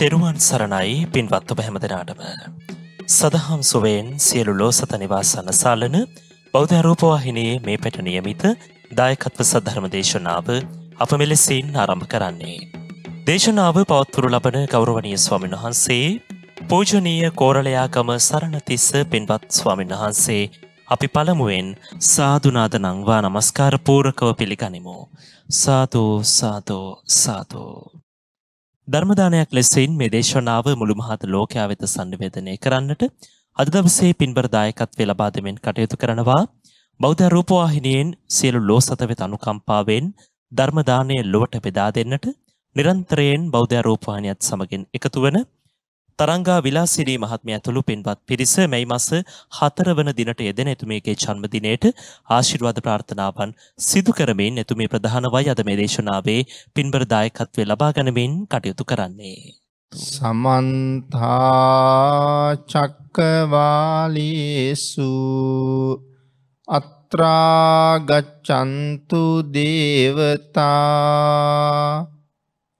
තෙරුවන් සරණයි පින්වත් ඔබ හැමදෙනාටම. සදහම් සුවයෙන් සියලු ලෝසත නිවාසන සාලන බෞද්ධ රූපවාහිනයේ මේ පැට නියමිත දායකත්ව සද්ධර්ම දේශනාව අප මෙලෙසින් ආරම්භ කරන්නේ. දේශනාව පවත්වරු ලබන ගෞරවනීය ස්වාමීන් වහන්සේ පූජනීය කෝරළයාගම සරණතිස්ස පින්වත් ස්වාමීන් වහන්සේ අපි පළමුුවෙන් සාධනාදනංවා නමස්කාර පූරකව පිළිගනිමු. සාතෝ සාතෝ සාතෝ. ධර්මදානයක් ලෙසයින් මේ දේශනාව මුළු මහත් ලෝකයා වෙත සංනිවේදනය කරන්නට අද දවසේ පින්බර දායකත්වය ලබා දෙමින් කටයුතු කරනවා බෞද්ධ රූපවාහිනියෙන් සියලු ලෝසත වෙත අනුකම්පාවෙන් ධර්ම දාණය ලොවට බෙදා දෙන්නට නිරන්තරයෙන් බෞද්ධ රූපවාහිනියත් සමගින් එකතු වන තරංගා විලාසිරී මහත්මිය ඇතුළු පින්වත් පිරිස මැයි මස 4 වන දිනට යෙදෙන එතුමියගේ ජන්මදිනයට ආශිර්වාද ප්‍රාර්ථනාවන් සිදු කරමින් එතුමිය ප්‍රධාන වයි අද මේ දේශනාවේ පින්බර දායකත්වය ලබා ගනිමින් කටයුතු කරන්නේ. සමන්ත චක්කවාලීසු අත්‍රා ගච්ඡන්තු දේවතා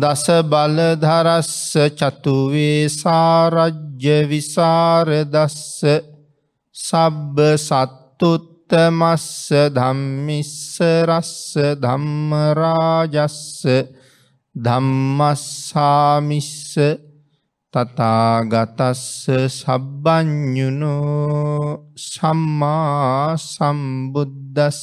දස බලධරස්ස චතුවේ සාරජ්‍ය විසාරදස්ස සබ්බ සත්තුත්තමස්ස ධම්මිස්ස රස්ස ධම්මරාජස්ස ධම්මස්සාමිස්ස තතාගතස්ස සබ්බ්ඥුනෝ සම්මා සම්බුද්දස්ස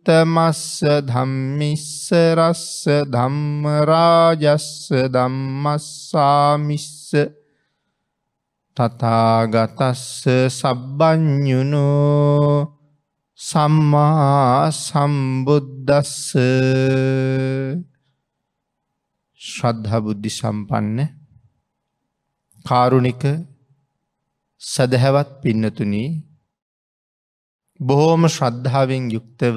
උත්තමස්ස ධම්මිස්ස රස්ස ධම්ම රාජස්ස ධම්මස්සාමිස්ස තථාගතස්ස සබ්බඤුනෝ සම්මා සම්බුද්දස්ස ශ්‍රද්ධා බුද්ධි සම්පන්න කාරුණික සදහැවත් පින්නතුනි බොහෝම ශ්‍රද්ධාවෙන් යුක්තව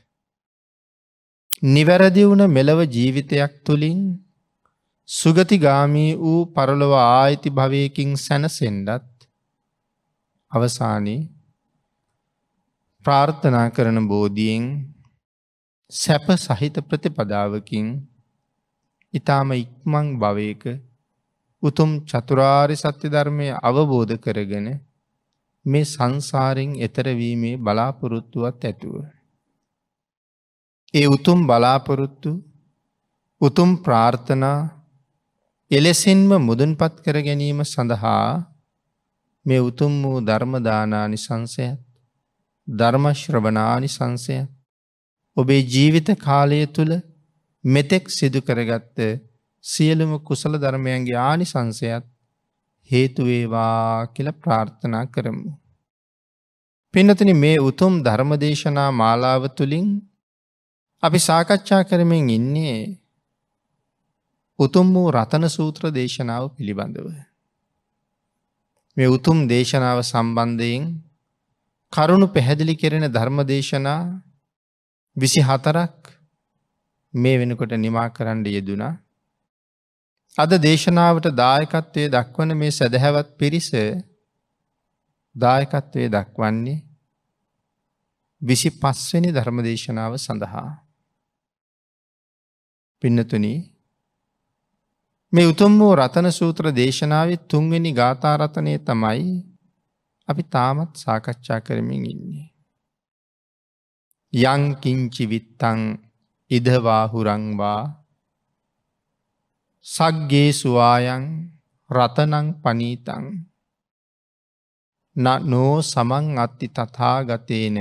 නිවැරදි වුණ මෙලව ජීවිතයක් තුළින් සුගතිගාමී වූ පරලොව ආයිති භවයකින් සැනසෙන්ඩත් අවසානයේ ප්‍රාර්ථනා කරන බෝධියෙන් සැප සහිත ප්‍රතිපදාවකින් ඉතාම ඉක්මං භවයක උතුම් චතුරාරි සත්‍ය ධර්මය අවබෝධ කරගෙන මේ සංසාරෙන් එතරවීමේ බලාපොරොත්තුවත් ඇතුව. ඒ උතුම් බලාපොරොත්තු උතුම් ප්‍රාර්ථනා එලෙසින්ම මුදුන්පත් කර ගැනීම සඳහා මේ උතුම් වූ ධර්මදානානි සංසයත් ධර්මශ්‍රභනානි සංසය ඔබේ ජීවිත කාලය තුළ මෙතෙක් සිදු කරගත්ත සියලුම කුසල ධර්මයන්ගේ ආනි සංසයත් හේතුවේවා කියල ප්‍රාර්ථනා කරමු. පිනතන මේ උතුම් ධර්මදේශනා මාලාව තුළින් අපි සාකච්ඡා කරමින් ඉන්නේ උතුම් වූ රතන සූත්‍ර දේශනාව පිළිබඳව. මේ උතුම් දේශනාව සම්බන්ධයෙන් කරුණු පැහැදිලි කෙරෙන ධර්ම දේශනා විසි හතරක් මේ වෙනකොට නිමා කරන්න යෙදුනා. අද දේශනාවට දායකත්වය දක්වන මේ සැදැහැවත් පිරිස දායකත්වය දක්වන්නේ විසි පස්වෙනි ධර්මදේශනාව සඳහා. පින්නතුනී මේ උතුම් වූ රතන සූත්‍ර දේශනාවේ තුන්වෙනි ගාථාරතනය තමයි අපි තාමත් සාකච්ඡා කරමින් ඉන්නේ. යංකිංචි විත්තං ඉදවාහුරංවා සක්ගේ සුවායන් රතනං පනීතං නනෝ සමං අත්ති තථාගතේන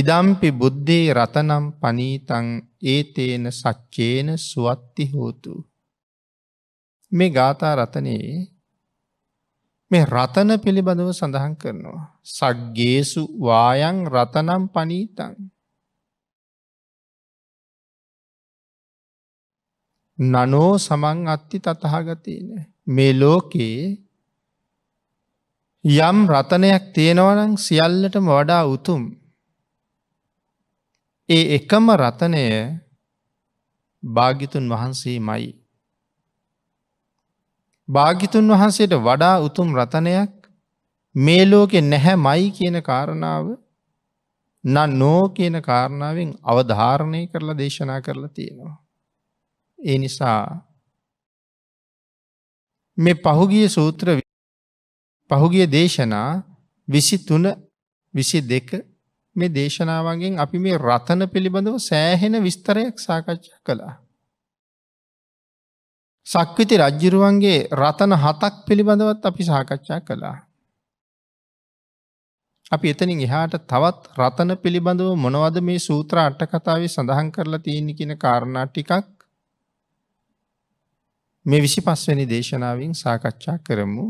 ඉදම්පි බුද්ධේ රතනම් පනීතං ඒ තේන සච්චේන සුවත්ති හෝතු. මේ ගාථා රතනයේ මේ රතන පිළිබඳව සඳහන් කරනවා. සක්ගේසු වායන් රතනම් පනීතන්. නනෝ සමන් අත්ති තතහාගතයන. මේ ලෝකයේ යම් රතනයක් තියෙනවනං සියල්ලටම වඩා උතුම් ඒ එකම රතනය භාගිතුන් වහන්සේ මයි. භාගිතුන් වහන්සේට වඩා උතුම් රතනයක් මේ ලෝකෙ නැහැ මයි කියන කාරණාව න නෝ කියන කාරණාවෙන් අවධාරණය කරලා දේශනා කරලා තියෙනවා. ඒ නිසා මේ පහුගිය සූත්‍ර පහුගිය දේශනා විසි තුන විසි දෙක මේ දේශනාවන්ගෙන් අපි මේ රතන පිළිබඳව සෑහෙන විස්තරයක් සාකච්ඡා කළා. සක්විති රජ්ජිරුවන්ගේ රතන හතක් පිළිබඳවත් අපි සාකච්ඡා කළා. අපි එතනින් එහාට තවත් රතන පිළිබඳව මොනවද මේ සූත්‍ර අටකතාවේ සඳහන් කරලා තියෙන්නේ කියන කාරණා ටිකක් මේ 25 වෙනි දේශනාවෙන් සාකච්ඡා කරමු.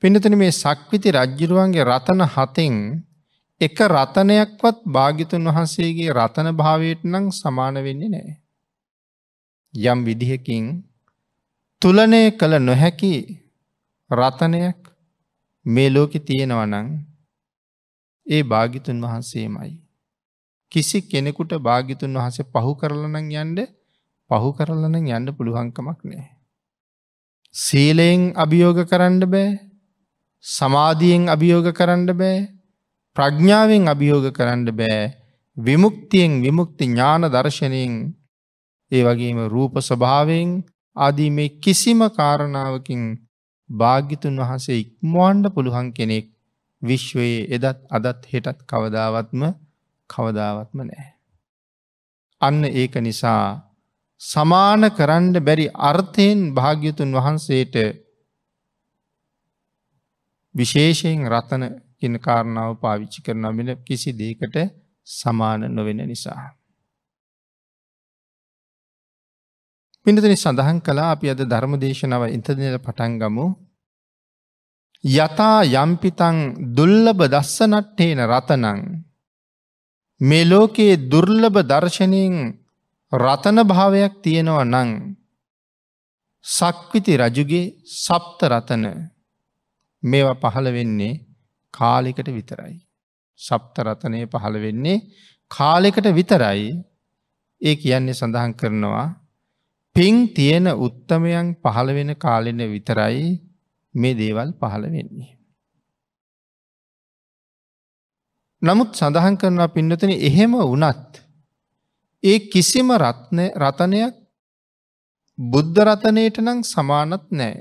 පින්නතන මේ සක්විති රජ්ජිරුවන්ගේ රතන හතෙන් එක රතනයක්වත් භාගිතුන් වහන්සේගේ රතන භාවයට නම් සමාන වෙන්නේ නෑ. යම් විදිහකින් තුලනය කළ නොහැකි රතනයක් මේ ලෝකෙ තියෙනවනං ඒ භාගිතුන් වහන්සේමයි. කිසි කෙනෙකුට භාගිතුන් වහසේ පහු කරලනං යන්ඩ පහු කරලන යන්න පුළුවන්කමක් නෑ. සීලයෙන් අභියෝග කරන්න බෑ සමාධියෙන් අභියෝග කරන්න බෑ ප්‍රඥාවෙන් අභියෝග කරන්න බෑ විමුක්තියෙන් විමුක්ති ඥාන දර්ශනයෙන් ඒ වගේම රූප ස්වභාවයෙන් ආදී මේ කිසිම කාරණාවකින් භාග්‍යතුන් වහන්සේ ඉක්මවන්ඩ පුළුවන් කෙනෙක් විශ්වයේ එදත් අදත් හෙටත් කවදාවත්ම කවදාවත්ම නෑ. අන්න ඒක නිසා සමාන කරන්න බැරි අර්ථයෙන් භාග්‍යතුන් වහන්සේට විශේෂයෙන් රතන කියන කාරණාව පාවිච්චි කරනවා මෙන කිසි දෙයකට සමාන නොවෙන නිසා. පිඳතනි සඳහන් කලා අපි අද ධර්ම දේශනාව ඉන්තදනයට පටන්ගමු යතා යම්පිතං දුල්ලබ දස්සනට්ටේන රතනං. මේ ලෝකයේ දුර්ලභ දර්ශනයෙන් රතන භාවයක් තියෙනවා නං. සක්විති රජුගේ සප්ත රතන මේවා පහළ වෙන්නේ කාලෙකට විතරයි. සප්තරතනය පහළ වෙන්නේ කාලෙකට විතරයි ඒ කියන්නේ සඳහන් කරනවා පින් තියෙන උත්තමයන් පහළ වෙන කාලෙන විතරයි මේ දේවල් පහළ වෙන්නේ. නමුත් සඳහන් කරනවා පින්නතන එහෙම වනත් ඒ කිසිම රත්නයක් බුද්ධරතනයට නම් සමානත් නෑ.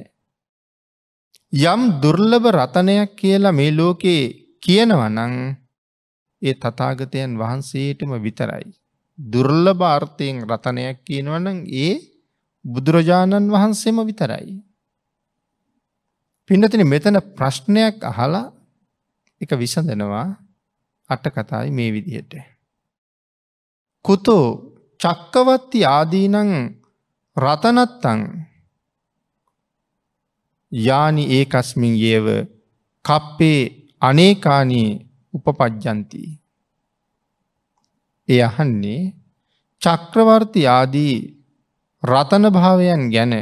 යම් දුර්ලභ රතනයක් කියලා මේ ලෝකේ කියනවනං ඒ තතාගතයන් වහන්සේටම විතරයි. දුර්ලභ අර්ථයෙන් රතනයක් කියනවනං ඒ බුදුරජාණන් වහන්සේම විතරයි. පින්නතින මෙතන ප්‍රශ්නයක් අහලා එක විසඳනවා අටකතායි මේ විදිහට. කුතෝ චක්කවත්ති ආදීනං රතනත්තං යානි ඒකස්මින් ඒව කප්පේ අනේකානී උපපජ්ජන්ති. එය අහන්නේ චක්‍රවර්ති ආදී රතන භාවයන් ගැන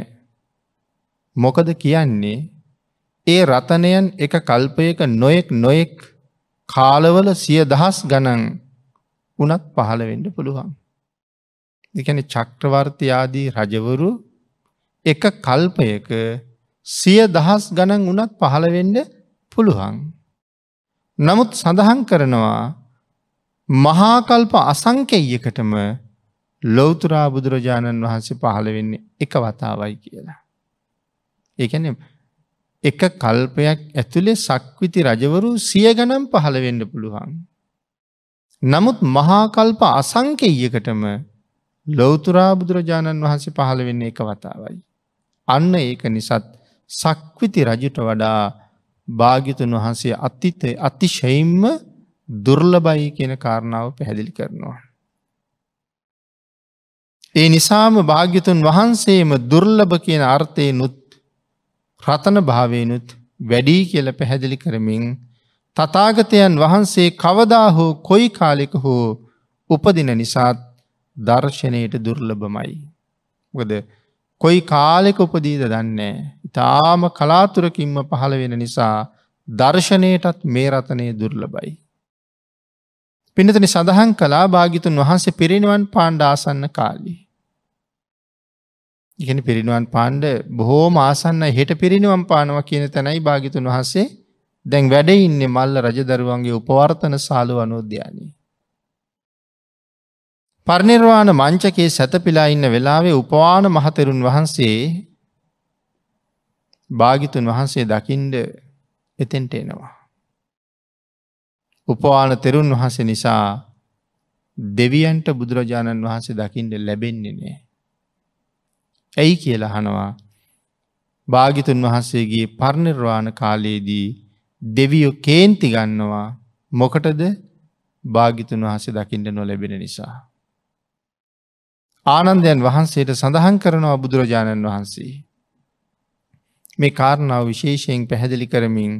මොකද කියන්නේ ඒ රතනයන් එක කල්පයක නොයෙක් නොයෙක් කාලවල සිය දහස් ගණන් උනත් පහළවෙඩ පුළුවන්. දෙකැන චක්‍රවර්ති ආදී රජවරු එක කල්පයක සිය දහස් ගණන් වනත් පහළවෙඩ පුළුවන්. නමුත් සඳහන් කරනවා මහාකල්ප අසංකෙයකටම ලොවතුරා බුදුරජාණන් වහන්සේ පහළවෙන්නේ එක වතාවයි කියලා. ඒකැන එක කල්පයක් ඇතුළේ සක්විති රජවරු සිය ගනම් පහළවෙඩ පුළුවන්. නමුත් මහාකල්ප අසංකෙයකටම ලොවතුරා බුදුරජාණන් වහන්සේ පහළ වෙන්නේ එක වතාවයි. අන්න ඒක නිසත් සක්විති රජුට වඩා භාගිතුන් වහන්සේ අතිතය අතිශයිම්ම දුර්ලබයි කියන කාරණාව පැහැදිලි කරනවා. ඒ නිසාම භාග්‍යතුන් වහන්සේම දුර්ලභ කියන අර්ථයනුත් රතන භාවයනුත් වැඩී කියල පැහැදිලි කරමින් තතාගතයන් වහන්සේ කවදා හෝ කොයි කාලෙක හෝ උපදින නිසාත් දර්ශනයට දුර්ලභමයි. ගොද කොයි කාලෙක උපදීද දන්නේ. ඉතාම කලාතුරකින්ම පහළ වෙන නිසා දර්ශනයටත් මේ රතනය දුර්ලබයි. පිනතන සඳහන් කලා භාගිතුන් වහන්සේ පිරිනිවන් පාණ්ඩාසන්න කාලී. ඉගෙන පිරිනිවන් පාණ්ඩ බොහෝම ආසන්න හෙට පිරිනිවන් පානව කියන තැනයි භාගිතුන් වහන්සේ දැන් වැඩඉන්නේ මල්ල රජදරුවන්ගේ උපවර්තන සාලු අනෝද්‍යානී. පරිනිර්වාණ මංචකයේ සැතපිලා ඉන්න වෙලාවේ උපවාන මහතෙරුන් වහන්සේ භාගිතුන් වහන්සේ දකිින්ඩ එතෙන්ට එනවා. උපවාන තෙරුන් වහන්සේ නිසා දෙවියන්ට බුදුරජාණන් වහන්සේ දකිින්ට ලැබෙන්නේ නෑ. ඇයි කියලා හනවා භාගිතුන් වහන්සේගේ පරණිර්වාණ කාලයේදී දෙවියෝ කේන්ති ගන්නවා මොකටද භාගිතුන් වහසේ දකිින්ට නොලැබෙන නිසා. ආනන්දයන් වහන්සේට සඳහන් කරනවා බුදුරජාණන් වහන්සේ. මේ කාරණාව විශේෂයෙන් පැහැදිලි කරමින්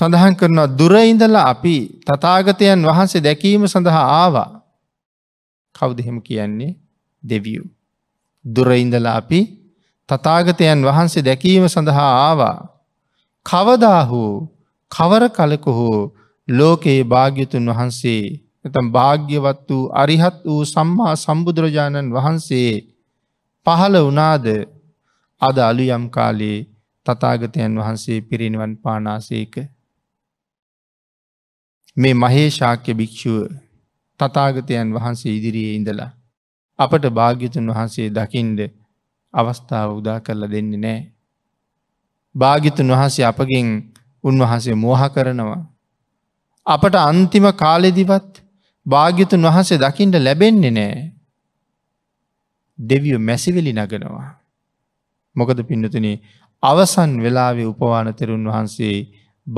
සඳහන් කරනවා දුරඉඳලා අපි තතාගතයන් වහන්සේ දැකීම සඳහා ආවා කවුදහෙම කියන්නේ දෙවියූ. දුරඉඳලා අපි තතාගතයන් වහන්සේ දැකීම සඳහා ආවා. කවදා හෝ කවර කලෙකු හෝ ලෝකයේ භාග්‍යතුන් වහන්සේ නැතම් භාග්‍යවත් වූ අරිහත් වූ සම්මා සම්බුදුරජාණන් වහන්සේ පහළ වනාද අද අලු යම් කාලයේ තතාගතයන් වහන්සේ පිරිනිවන් පානාසේක. මේ මහේ ශාක්‍ය භික්‍ෂුව තතාගතයන් වහන්සේ ඉදිරියේ ඉඳලා. අපට භාග්‍යතුන් වහන්සේ දකිින්ඩ අවස්ථාව උදා කරලා දෙන්න නෑ. භාගිතුන් වහන්සේ අපගෙන් උන්වහන්සේ මෝහ කරනවා. අපට අන්තිම කාලෙදිවත් භාග්‍යතුන් වහන්සේ දකිින්ට ලැබෙන්නේ නෑ දෙවියෝ මැසිවෙලි නගනවා. මොකද පින්නතුන අවසන් වෙලාවේ උපවාන තෙරුන් වහන්සේ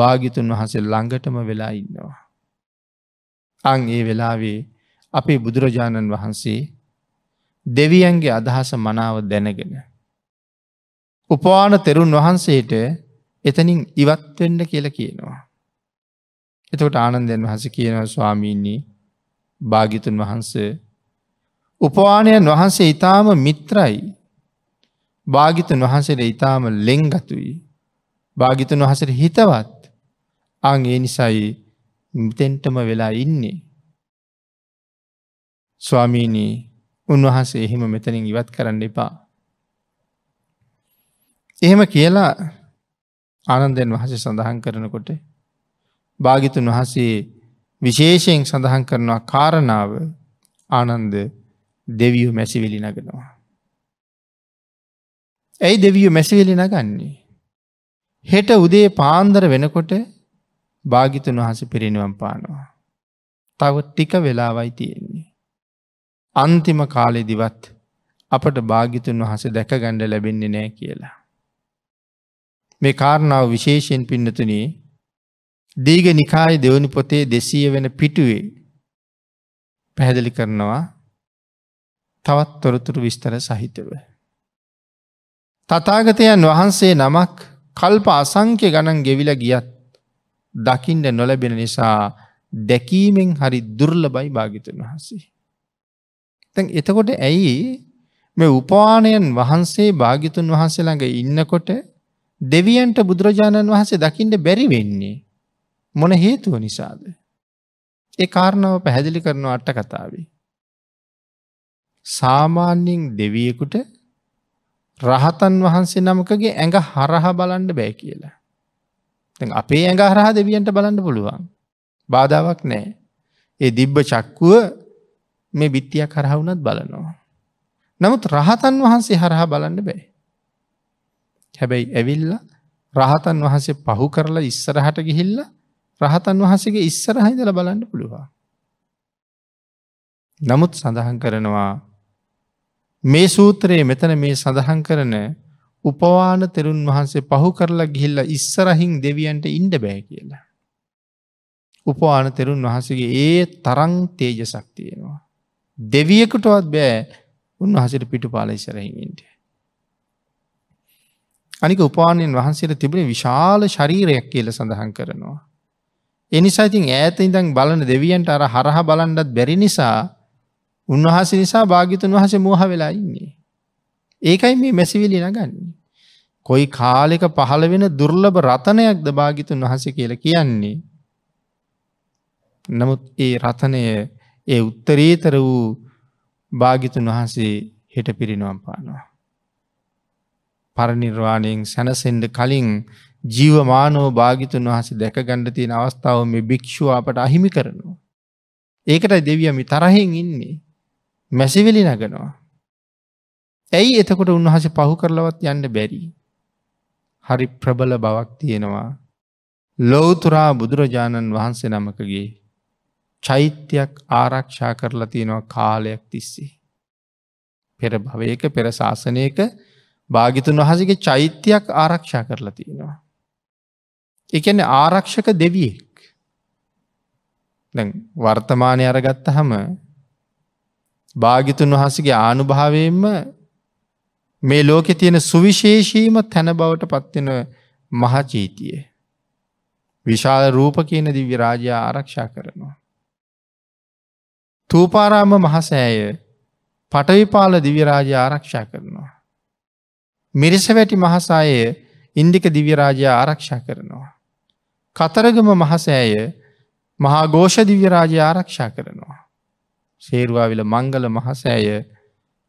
භාගිතුන් වහන්සේ ළඟටම වෙලා ඉන්නවා. අං ඒ වෙලාවේ අපේ බුදුරජාණන් වහන්සේ දෙවියන්ගේ අදහස මනාව දැනගෙන. උපවාන තෙරුන් වහන්සේට එතනින් ඉවත්වෙන්න කියල කියනවා. එතකොට ආනන්දයන් වහස කියනව ස්වාමීන්නේ භාගිතුන් වහන්සේ උපවානයන් වහන්සේ ඉතාම මිත්‍රයි භාගිතුන් වහන්සේට ඉතාම ලෙංගතුයි භාගිතුන් වහසට හිතවත් අං ඒ නිසයි තෙන්ටම වෙලා ඉන්නේ ස්වාමීණී උන්වහන්සේ එහෙම මෙතනින් ඉවත් කරන්න එපා එහෙම කියලා ආනන්දයන් වහසේ සඳහන් කරනකොට භාගිතුන් වහසේ විශේෂයෙන් සඳහන් කරනවා කාරණාව ආනන්ද දෙවියු මැසිවෙලි නගෙනවා. ඇයි දෙවියු මැසිවෙලි නගන්නේ. හෙට උදේ පාන්දර වෙනකොට භාගිතුන් වහස පිරිනිවම් පානවා. තව ටික වෙලාවයි තියෙන්නේ. අන්තිම කාලෙ දිවත් අපට භාගිතුන් වහස දැකගණ්ඩ ලැබෙන්නේ නෑ කියලා. මේ කාරණාව විශේෂයෙන් පින්නතුනේ දීඝ නිකායේ දෙවනි පොතේ 200 වෙන පිටුවේ පැහැදිලි කරනවා තවත් තොරතුරු විස්තර සහිතව. තථාගතයන් වහන්සේ නමක් කල්ප අසංක්‍ය ගණන් ගෙවිලා ගියත් දකිින්ට නොලැබෙන නිසා දැකීමෙන් හරි දුර්ලබයි භාගිතන් වහන්සේ. තැන් එතකොට ඇයි මේ උපානයන් වහන්සේ භාගිතුන් වහන්සේ ළඟ ඉන්නකොට දෙවියන්ට බුදුරජාණන් වහන්සේ දකිින්ට බැරි වෙන්නේ. මොන හේතුව නිසාද. ඒ කාරණාව පැහැදිලි කරනු අට්ට කතාවේ. සාමාන්‍යෙන් දෙවියෙකුට රහතන් වහන්සේ නමකගේ ඇඟ හරහ බලන්ඩ බෑ කියලා. අපේ ඇඟ හරහ දෙවියන්ට බලන්න පුළුවන්. බාධාවක් නෑ. ඒ දිබ්බ චක්කුව මේ බිත්තියක් කරහවුනත් බලනවා. නමුත් රහතන් වහන්සේ හරහා බලන්න බෑ. හැබැයි ඇවිල්ල රහතන් වහන්සේ පහු කරලා ඉස්සරහට ගිහිල්ලා රහතන් වහසගේ ඉස්සරහහිදල බලන්න පුළුවන්. නමුත් සඳහන් කරනවා මේ සූත්‍රයේ මෙතන මේ සඳහන් කරන උපවාන තෙරුන් වහන්සේ පහු කරලා ගිහිල්ල ඉස්සරහින් දෙවියන්ට ඉන්ඩ බෑ කියලා. උපවාන තෙරුන් වහසගේ ඒ තරං තේජසක් තියෙනවා. දෙවියකුටවත් බෑ උන්වහසට පිටු පාල ඉසරහින්ට. අනික උපානයෙන් වහන්සේට තිබෙන විශාල ශරීරයක් කියල සඳහන් කරනවා. එනිසා ඉතින් ඈත ඉඳන් බලන දෙවියන්ට අර හරහා බලන්නත් බැරි නිසා උන්වහන්සේ නිසා භාග්‍යතුන් වහන්සේ මෝහ වෙලා ඉන්නේ. ඒකයි මේ මැසිවිලි නගන්නේ. කොයි කාලෙක පහළ වෙන දුර්ලභ රතනයක්ද භාග්‍යතුන් වහන්සේ කියලා කියන්නේ. නමුත් ඒ රතනය ඒ උත්තරීතර වූ භාගිතුන් වහන්සේ හෙට පිරිනුවම් පානවා. පරනිර්වාණයෙන් සැනසෙන්ඩ කලින් ජීවමානෝ භාගිතුන් වහසේ දැකගණ්ඩ තියෙන අවස්ථාව මේ භික්‍ෂුව අපට අහිමි කරනවා. ඒකටයි දෙවියමි තරහෙන් ඉන්නේ මැසිවෙලි නගනවා. ඇයි එතකොට උන්වහස පහු කරලවත් යන්න බැරි. හරි ප්‍රබල බවක් තියෙනවා. ලෝතුරා බුදුරජාණන් වහන්සේ නමකගේ චෛත්‍යයක් ආරක්ෂා කරලා තියෙනවා කාලයක් තිස්සේ. පෙර භවයක පෙර ශාසනයක භාගිතුන් වහසගේ චෛත්‍යයක් ආරක්ෂා කරලා තියෙනවා. එකන ආරක්ෂක දෙවියෙක් වර්තමානය අරගත්ත හම භාගිතුන් වහසගේ ආනුභාවයෙන්ම මේ ලෝකෙ තියෙන සුවිශේෂීම තැන බවට පත්වෙන මහචීතිය. විශාල රූප කියන දිව්‍ය රාජයා ආරක්ෂා කරනවා. තූපාරාම මහසෑය පටවිපාල දිවිරාජ ආරක්ෂා කරනවා. මිරිස වැටි මහසායේ ඉන්දික දිවිරාජය ආරක්ෂා කරනවා. කතරගම මහසෑය මහා ගෝෂදිව්‍ය රාජය ආරක්ෂා කරනවා. සේරුවාවිල මංගල මහසෑය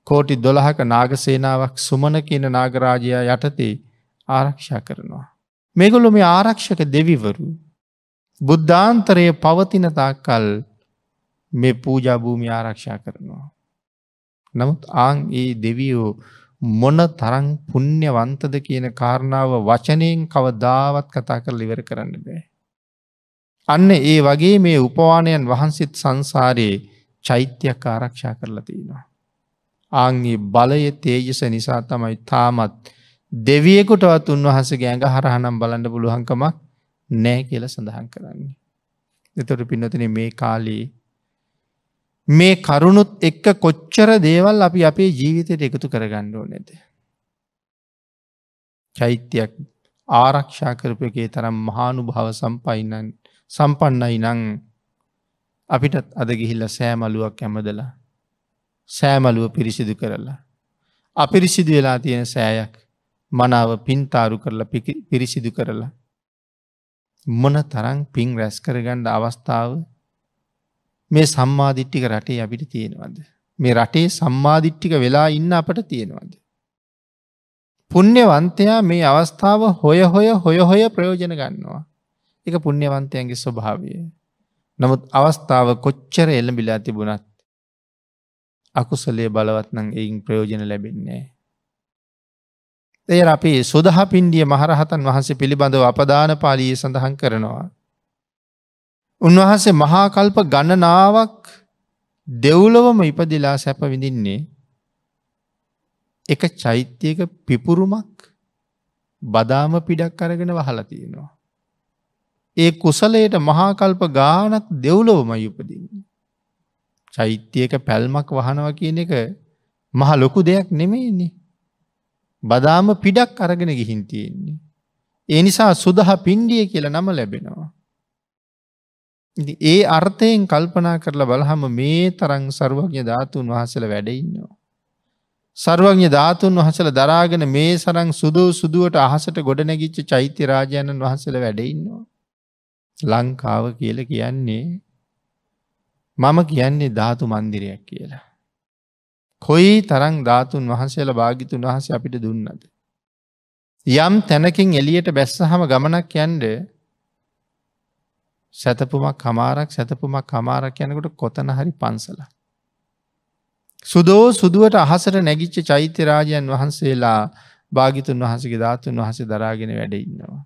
කෝටි දොළහක නාගසේනාවක් සුමන කියන නාගරාජයා යටතේ ආරක්ෂා කරනවා. මෙගොලු මේ ආරක්ෂක දෙවිවරු බුද්ධාන්තරයේ පවතිනතාකල් මේ පූජාභූමි ආරක්ෂා කරනවා. නමුත් ආං ඒ දෙවියෝ මොන තරම් පුණ්‍යවන්තද කියන කාරණාව වචනයෙන් කවදාවත් කතා කරලා ඉවර කරන්න බෑ. අන්න ඒ වගේ මේ උපවානයන් වහන්සේත් සංසාරයේ චෛත්‍යයක් ආරක්ෂා කරලා තියෙනවා. ආංගේ බලය තේජස නිසා තමයි තාමත් දෙවියෙකුටවත් උන්වහන්සේගේ ඇඟ හරහනම් බලන්න පුළුවන්කමක් නෑ කියලා සඳහන් කරන්නේ. එතොට පින්නතින මේ කාලේ මේ කරුණුත් එක්ක කොච්චර දේවල් අපි අපේ ජීවිතයට එකතු කරගණ්ඩුව නැද. චෛත්‍යයක් ආරක්ෂා කරපයගේ තරම් මහානු භාව සම්පයින්නන් සම්පන්නයි නං අපිටත් අද ගිහිල්ල සෑමලුවක් ඇමදලා සෑමලුව පිරිසිදු කරලා. අපිරිසිදු වෙලා තියෙන සෑයක් මනාව පින්තාරු කරලා පිරිසිදු කරලා. මොන තරං පින් රැස් කරගණ්ඩ අවස්ථාව මේ සම්මාධිට්ටික රටේ අපිට තියෙනවද. මේ රටේ සම්මාධිට්ටික වෙලා ඉන්න අපට තියෙනවද. පුුණ්‍යවන්තයා මේ අවස්ථාව හොය හොය හොය හොය ප්‍රයෝජන ගන්නවා. එක පුුණ්‍යවන්තයන්ගේ ස්වභාවය. නමුත් අවස්ථාව කොච්චර එල්ලබිලා තිබුණත් අකුසලේ බලවත්නං එයින් ප්‍රයෝජන ලැබෙන්නේ. එය අපේ සොදහ පින්ඩිය මහරහතන් වහන්සේ පිළිබඳව අපදාන පාලිය සඳහන් කරනවා. උන්වහන්සේ මහාකල්ප ගණනාවක් දෙව්ලොවම ඉපදිලා සැප විඳින්නේ එක චෛත්‍යයක පිපුරුමක් බදාම පිඩක් අරගෙන වහලා තියෙනවා. ඒ කුසලයට මහාකල්ප ගානක් දෙව්ලොවම යුපදින්. චෛත්‍යයක පැල්මක් වහනව කියන එක මහ ලොකු දෙයක් නෙමේන්නේ. බදාම පිඩක් අරගෙන ගිහින් තියෙන්නේ. ඒ නිසා සුදහ පින්ඩිය කියලා නම ලැබෙනවා. ඒ අර්ථයෙන් කල්පනා කරලා බලහම මේ තරං සරුවඥ ධාතුන් වහසල වැඩඉන්නවා. සරුවඥ ධාතුන් වහසල දරාගෙන මේ සරං සුදූ සුදුවට අහසට ගොඩනැගිච්ච චෛත්‍ය රාජයණන් වහසල වැඩඉන්නවා. ලංකාව කියල කියන්නේ මම කියන්නේ ධාතු මන්දිරයක් කියලා. කොයි තරං ධාතුන් වහන්සේල භාගිතුන් වහස අපිට දුන්නද. යම් තැනකින් එලියට බැස්සහම ගමනක් යන්ඩ සැතපුමක් කමාරක් සැතපුමක් කමාරක් යනකොට කොතන හරි පන්සල. සුදෝ සුදුවට අහසට නැගිච්ච චෛත්‍යරාජයන් වහන්සේලා භාගිතුන් වහසගේ ධාතුන් වහස දරාගෙන වැඩඉන්නවා.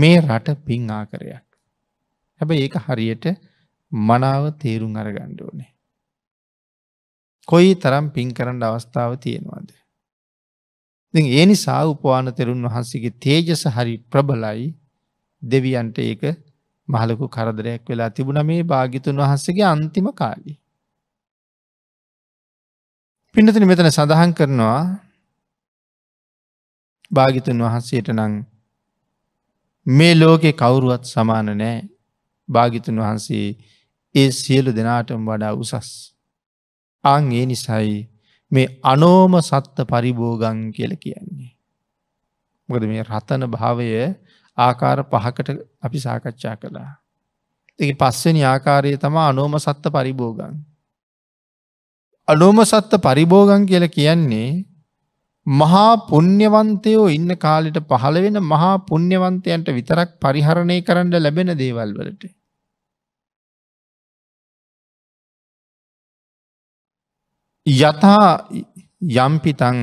මේ රට පින් ආකරයක්. හැබ ඒක හරියට මනාව තේරුම් අරගණ්ඩ ඕනේ. කොයි තරම් පින් කරන්න අවස්ථාව තියෙනවාද. ඒ නිසා උපවාන තෙරුන් වහන්සේගේ තේජස හරි ප්‍රබලයි දෙවියන්ට ඒක මහලකු කරදරයක් වෙලා තිබුණ මේ භාගිතුන් වහන්සගේ අන්තිම කාලි. පිනතින මෙතන සඳහන් කරනවා භාගිතුන් වහන්සේට නං මේ ලෝකෙ කවුරුවත් සමාන නෑ භාගිතුන් වහන්සේ ඒ සියලු දෙනාටම වඩා උසස්. අං ඒ නිසයි මේ අනෝම සත්ත පරිභෝගන් කියල කියන්නේ. මොකද මේ රතන භාවය ආකාර පහකට අපි සාකච්ඡා කළා. එක පස්සනි ආකාරය තමා අනෝම සත්ත පරිබෝගන්. අනෝම සත්ත පරිබෝගන් කියල කියන්නේ මහා පුුණ්්‍යවන්තයෝ ඉන්න කාලෙට පහළ වෙන මහා පුුණ්්‍යවන්තයන්ට විතරක් පරිහරණය කරන්න ලැබෙන දේවල් වලට. යථා යම්පිතං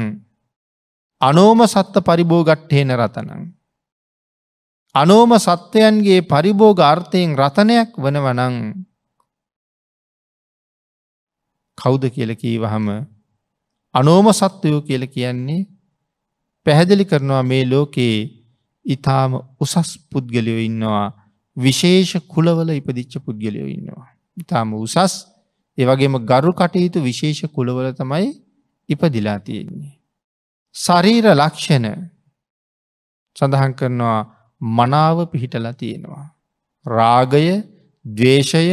අනෝම සත්ත පරිබෝගට්ටේන රතනං අනෝම සත්වයන්ගේ පරිභෝග අර්ථයෙන් රතනයක් වනවනං කෞුද කියල කීවහම අනෝම සත්වයෝ කියල කියන්නේ පැහැදිලි කරනවා මේ ලෝකයේ ඉතාම උසස් පුද්ගලයෝ ඉන්නවා විශේෂ කුලවල ඉපදිච්ච පුද්ගලයෝ ඉන්නවා. ඉතාම උසස් ඒවගේම ගරු කටයුතු විශේෂ කුලවල තමයි ඉපදිලා තියෙන්නේ. ශරීර ලක්ෂණ සඳහන් කරනවා මනාව පිහිටලා තියෙනවා. රාගය දවේශය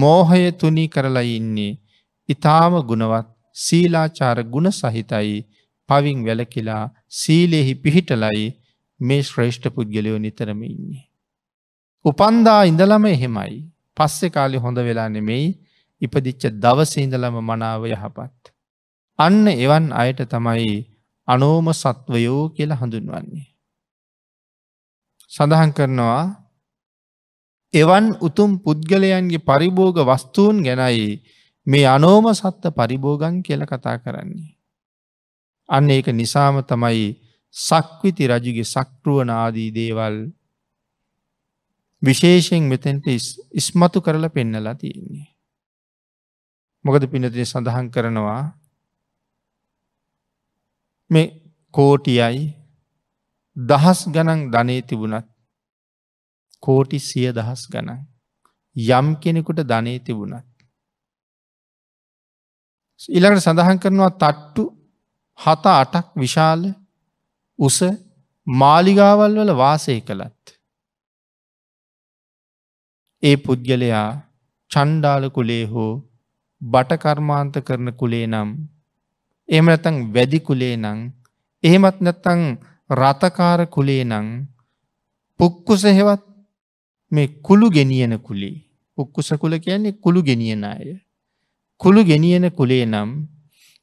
මෝහය තුනී කරලා ඉන්නේ ඉතාම ගුණවත් සීලාචාර ගුණ සහිතයි පවින් වැලකිලා සීලෙහි පිහිටලයි මේ ශ්‍රේෂ්ඨ පුද්ගලයෝ නිතරම ඉන්නේ. උපන්දා ඉඳලම එහෙමයි පස්සෙ කාලි හොඳ වෙලා නෙමෙයි ඉපදිච්ච දවසඉඳලම මනාව යහපත්. අන්න එවන් අයට තමයි අනෝම සත්වයෝ කියලා හඳුන්වන්නේ. සඳහන් කරනවා එවන් උතුම් පුද්ගලයන්ගේ පරිභෝග වස්තුූන් ගැනයි මේ අනෝම සත්ත පරිභෝගන් කියල කතා කරන්නේ. අන්න ඒක නිසාම තමයි සක්විති රජුගේ සක්ටුවන ආදී දේවල් විශේෂයෙන් මෙතැන්ට ඉස්මතු කරලා පෙන්නලා තියෙන්නේ. මොකද පිනතිය සඳහන් කරනවා මේ කෝටියයි දහස් ගණන් ධනේ තිබුණත් කෝටි සිය දහස් ගණන් යම් කෙනෙකුට ධනේ තිබුණත්. ඉළඟට සඳහන් කරනවා තට්ටු හත අටක් විශාල උස මාලිගාවල් වල වාසය කළත්. ඒ පුද්ගලයා චණ්ඩාල කුලේ හෝ බටකර්මාන්ත කරන කුලේ නම් එහම නැතං වැදි කුලේ නං එහෙමත් නැත්තං රථකාර කුලේ නං පුක්කුස හෙවත් මේ කුළු ගෙනියන කුලේ පුක්කුස කුල කියන්නේ කුළු ගෙනියන අය. කුළු ගෙනියන කුලේ නම්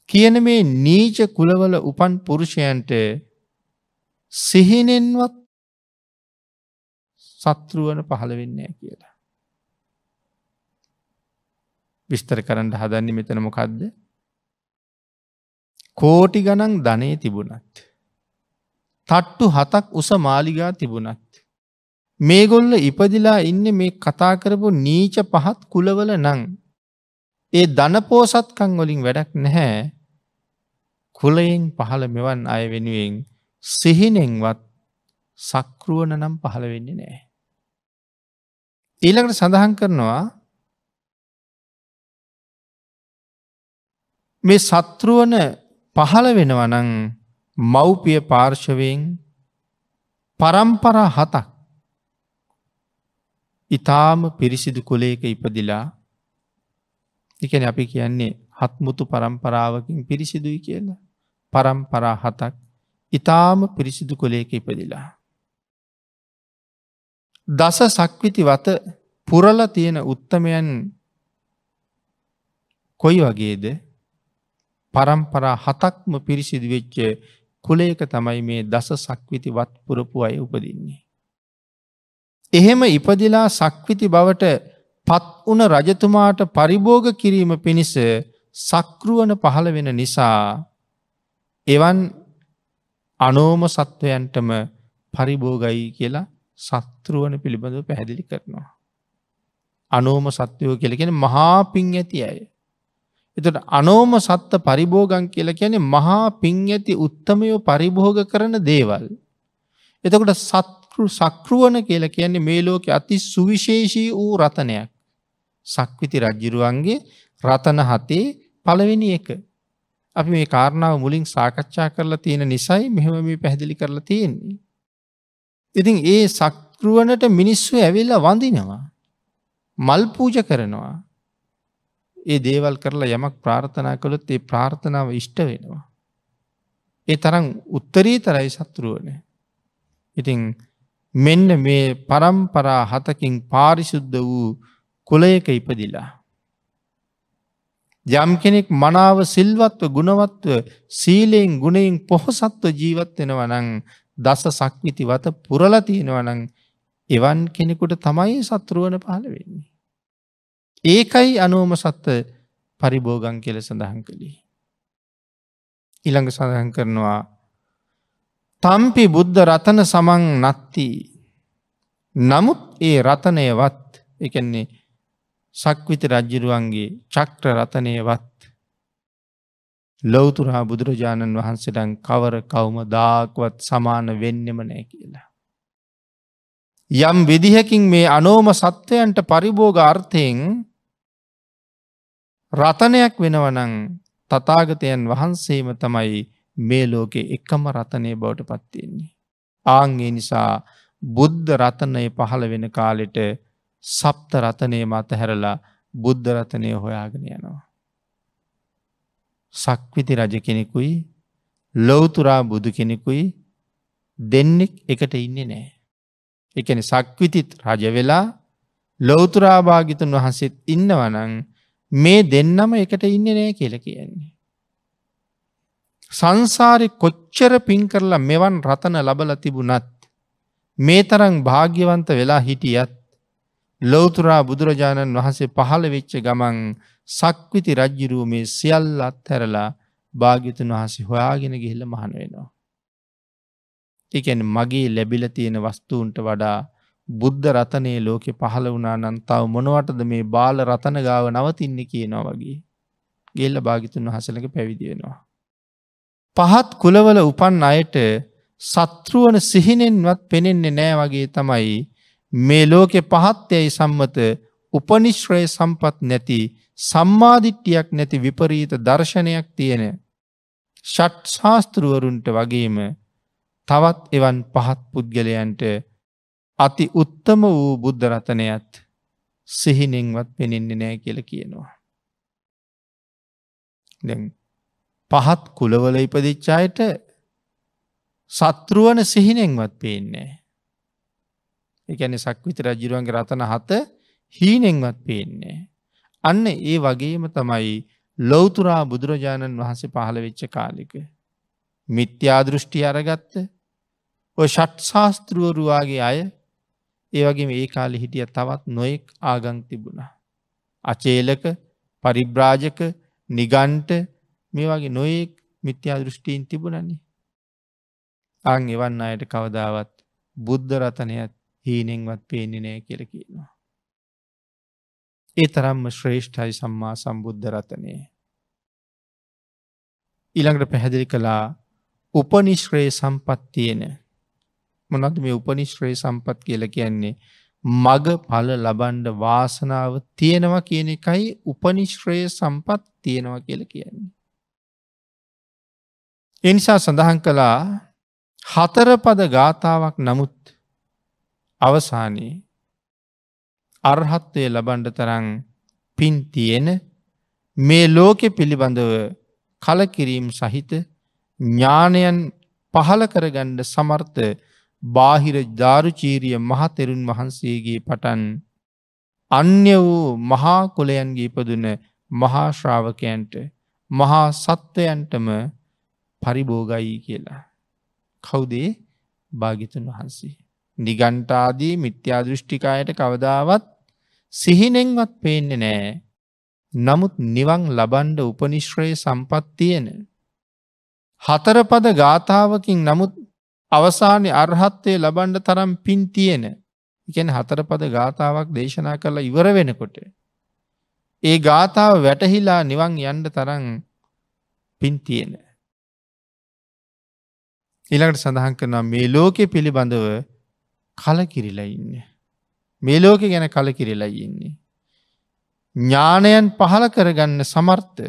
කියන මේ නීච කුලවල උපන් පුරුෂයන්ට සිහිනෙන්වත් සත්තුරුවන පහළ වෙන්නේ කියලා. විස්තර කරන්න හදන්නේ මෙතන මොකක්ද. කෝටි ගණන් ධනය තිබුණත්. තට්ටු හතක් උස මාලිගා තිබුණත්. මේගොල්ල ඉපදිලා ඉන්න මේ කතා කරපු නීච පහත් කුලවල නං. ඒ ධනපෝසත්කං වලින් වැඩක් නැහැ කුලයෙන් පහළ මෙවන් අය වෙනුවෙන් සිහිනෙන්වත් සක්රුවන නම් පහළ වෙන්නේ නෑ. ඊළඟට සඳහන් කරනවා මේ සත්‍රුවන පහළ වෙනවනං මව්පිය පාර්ශවයෙන් පරම්පර හතක් ඉතාම පිරිසිදු කොලේක ඉපදිලා එකන අපි කියන්නේ හත්මුතු පරම්පරාවකින් පිරිසිදුයි කියලා පරම්පරා හතක් ඉතාම පිරිසිදු කොලේක ඉපදිලා. දස සක්විති වත පුරල තියෙන උත්තමයන් කොයි වගේද පරම්පරා හතක්ම පිරිසිදු වෙච්ච කුලේක තමයි මේ දස සක්විති වත් පුරපු අය උපදින්නේ. එහෙම ඉපදිලා සක්විති බවට පත්වන රජතුමාට පරිභෝග කිරීම පිණිස සක්රුවන පහළ වෙන නිසා එවන් අනෝම සත්වයන්ටම පරිභෝගයි කියලා සත්තුරුවන පිළිබඳව පැහැදිලි කරනවා. අනෝම සත්වයෝ කෙලගෙන මහාපින් ඇති අය. එතට අනෝම සත්ත පරිභෝගන් කියලා කියන්නේ මහා පින් ඇති උත්තමයෝ පරිභෝග කරන දේවල්. එතකොට සත්කෘ සක්රුවන කියලා කියන්නේ මේ ලෝක අති සුවිශේෂී වූ රතනයක්. සක්විති රජ්ජිරුවන්ගේ රතන හතේ පළවෙනි එක. අපි මේ කාරණාව මුලින් සාකච්ඡා කරලා තියෙන නිසයි මෙහම මේ පැහැදිලි කරලා තියෙන්නේ. ඉතින් ඒ සක්රුවනට මිනිස්සු ඇවිල්ල වඳිනවා. මල් පූජ කරනවා ඒ දේවල් කරලා යමක් ප්‍රාර්ථනා කළොත් ඒ ප්‍රාර්ථනාව ඉෂ්ට වෙනවා. ඒ තරම් උත්තරී තරයි සතුරුවන. ඉතිං මෙන්න මේ පරම්පරා හතකින් පාරිශුද්ධ වූ කොලයක ඉපදිලා. යම් කෙනෙක් මනාව සිල්වත්ව ගුණවත්ව සීලයෙන් ගුණයෙන් පොහොසත්ව ජීවත් වෙනවනං දස සක්විති වත පුරල තියෙනවනං එවන් කෙනෙකුට තමයි සතුරුවන පහළ වෙන්නේ. ඒකයි අනුවම සත්ත පරිභෝගන් කියල සඳහන් කළේ. ඉළඟ සඳහන් කරනවා තම්පි බුද්ධ රතන සමන් නත්ති නමුත් ඒ රතනයවත් එකන්නේ සක්විත රජ්ජිරුවන්ගේ චක්‍ර රතනයවත් ලොවතුරා බුදුරජාණන් වහන්සේටන් කවර කවුම දාකවත් සමාන වෙන්නෙම නෑ කියලා. යම් විදිහකින් මේ අනෝම සත්වයන්ට පරිභෝග අර්ථයෙන් රතනයක් වෙනවනං තතාගතයන් වහන්සේම තමයි මේ ලෝකෙ එකම රතනය බවට පත්තියෙන්නේ. ආංගේ නිසා බුද්ධ රතනය පහළ වෙන කාලෙට සප්ත රතනය මත හැරලා බුද්ධ රතනය හොයාගෙන යනවා. සක්විති රජ කෙනෙකුයි ලොවතුරා බුදු කෙනෙකුයි දෙන්නෙක් එකට ඉන්නේ නෑ. එකන සක්විතිත් රජවෙලා ලොවතුරාභාගිතුන් වහන්සේත් ඉන්නවනං මේ දෙන්නම එකට ඉන්න නෑ කියල කියන්නේ. සංසාරි කොච්චර පින් කරලා මෙවන් රතන ලබල තිබුණත් මේ තරං භාග්‍යවන්ත වෙලා හිටියත් ලෝතුරා බුදුරජාණන් වහන්සේ පහළ වෙච්ච ගමන් සක්විති රජ්ජිරුව මේ සියල් අත්හැරලා භාග්‍යතුන් වහසේ හොයාගෙන ගිහිල්ල මහන වෙනවා. එකැන මගේ ලැබිල තියෙන වස්තුූන්ට වඩා බුද්ධ රතනේ ලෝකෙ පහළ වුණා නම් තව මොනවටද මේ බාල රතන ගාව නවතින්නේ කියනවා වගේ. ගෙල්ල භාගිතුන් වහසලක පැවිදි වෙනවා. පහත් කුලවල උපන් අයට සත්‍රුවන සිහිනෙන්වත් පෙනෙන්නේ නෑ වගේ තමයි මේ ලෝකෙ පහත්තයයි සම්මත උපනිශ්‍රය සම්පත් නැති සම්මාධිට්ටියක් නැති විපරීත දර්ශනයක් තියෙන ෂට් ශාස්තෘුවරුන්ට වගේම තවත් එවන් පහත් පුද්ගලයන්ට අති උත්තම වූ බුද්ධ රතනයත් සිහිනෙන්වත් පෙනෙන්නේ නෑ කියල කියනවා. දැන් පහත් කුලවල ඉපදිච්චායට සත්‍රුවන සිහිනෙන්වත් පේන්නේ. එකන සක්විත රජරුවන්ගේ රතන හත හීනෙන්වත් පේන්නේ. අන්න ඒ වගේම තමයි ලොවතුරා බුදුරජාණන් වහන්සේ පහළ වෙච්ච කාලික. මිත්‍යාදෘෂ්ටි අරගත්ත ඔය ෂට් ශාස්තෘුවරුවාගේ අය ඒවගේ ඒ කාලෙ හිටිය තවත් නොයෙක් ආගං තිබුණා. අචේලක පරිබ්‍රාජක නිගන්ට මේ වගේ නොයෙක් මිත්‍යා දෘෂ්ටීන් තිබුණන්නේ. අං එවන්න අයට කවදාවත් බුද්ධ රතනයත් හීනෙන්වත් පේන්නේ නෑ කියල කියනවා. ඒ තරම්ම ශ්‍රේෂ්ඨයි සම්මා සම්බුද්ධ රතනය. ඉළඟට පැහැදිලි කළා උපනිශ්‍රයේ සම්පත්තියන මොනද මේ උපනිශ්‍රයේ සම්පත් කියලා කියන්නේ. මග පල ලබන්ඩ වාසනාව තියෙනවා කියන එකයි උපනිශ්‍රයේ සම්පත් තියෙනවා කියල කියන්නේ. එනිසා සඳහන් කළා හතරපද ගාථාවක් නමුත් අවසානයේ අර්හත්වය ලබන්ඩ තරන් පින් තියෙන මේ ලෝකෙ පිළිබඳව කලකිරීම් සහිත ඥානයන් පහල කරගණ්ඩ සමර්ථ බාහිර ජාරුචීරිය මහතෙරුන් වහන්සේගේ පටන් අන්‍ය වූ මහාකොලයන්ගේ ඉපදුන මහාශ්‍රාවකයන්ට මහා සත්වයන්ටම පරිභෝගයි කියලා. කවුදේ භාගිතුන් වහන්සේ. නිගන්ටාදී මිත්‍යා දෘෂ්ටිකායට කවදාවත් සිහිනෙන්වත් පේන්නේ නෑ. නමුත් නිවන් ලබන්ඩ උපනිශ්‍රයේ සම්පත් තියෙන. හතරපද ගාථාවකින් නමුත් අවසානය අර්හත්වය ලබන්ඩ තරම් පින් තියෙන එකෙන් හතරපද ගාථාවක් දේශනා කරලා ඉවර වෙනකොට. ඒ ගාථාව වැටහිලා නිවන් යන්ඩ තරං පින් තියෙන. ඉළඟට සඳහන් කරනම් මේ ලෝකෙ පිළිබඳව කලකිරිලා ඉන්න. මේ ලෝකෙ ගැන කලකිරිලා ඉන්නේ. ඥානයන් පහළ කරගන්න සමර්ථ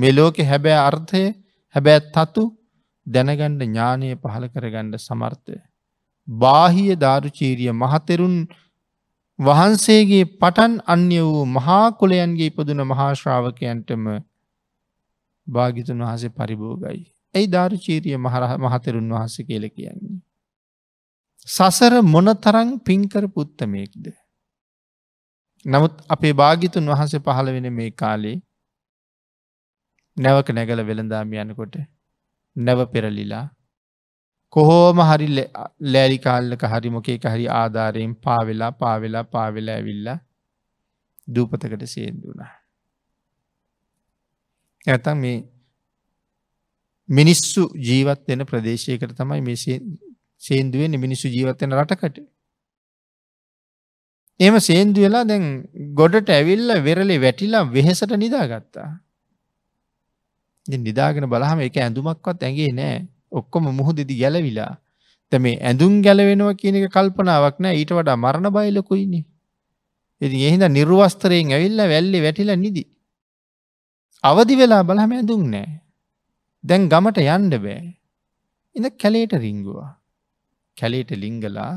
මෙලෝකෙ හැබෑ අර්ථය හැබැත් තතු දැනගණ්ඩ ඥානය පහළ කරගණ්ඩ සමර්ථය. බාහිය ධාරුචීරිය මහතෙරුන් වහන්සේගේ පටන් අන්‍ය වූ මහාකොලයන්ගේ ඉපදුන මහාශ්‍රාවකයන්ටම භාගිතුන් වහසේ පරිභෝගයි. ඇයි ධාරුචීරිය මහතෙරුන් වහස කියල කියන්නේ. සසර මොනතරං පින්කර පුත්තමයෙක්ද. නමුත් අපේ භාගිතුන් වහන්සේ පහළ වෙන මේ කාලේ නැවක නැගල වෙළඳාම යනකොට නැව පෙරලිලා කොහෝම හරි ලෑලි කාල්ලක හරි මොකේක හරි ආධාරයෙන් පාවෙලා පාවෙලා පාවෙලා ඇවිල්ල දූපතකට සේදුනා. ඇතම් මේ මිනිස්සු ජීවත් වෙන ප්‍රදේශයකට තමයි මේ සේන්දුවෙන් මිනිස්සු ජීවත්වෙන රටකට. එම සේන්දු වෙලා දැන් ගොඩට ඇවිල්ල වෙරලේ වැටිලා වෙහෙසට නිදාගත්තා. නිදාගෙන බලහම එක ඇඳුමක්වත් ඇගේ නෑ ඔක්කොම මුහ දෙදි ගැලවිලා ත මේ ඇඳුම් ගැලවෙනවා කියන එක කල්පනාවක් නෑ ඊට වඩා මරණ බයිලකුයිනි. එති එහිද නිර්වස්තරයෙන් ඇවිල්ල වැල්ලි වැටිල නිදි. අවදි වෙලා බලහම ඇඳුම් නෑ. දැන් ගමට යන්ඩ බෑ. ඉඳ කැලේට රිංගුවා. කැලේට ලිංගලා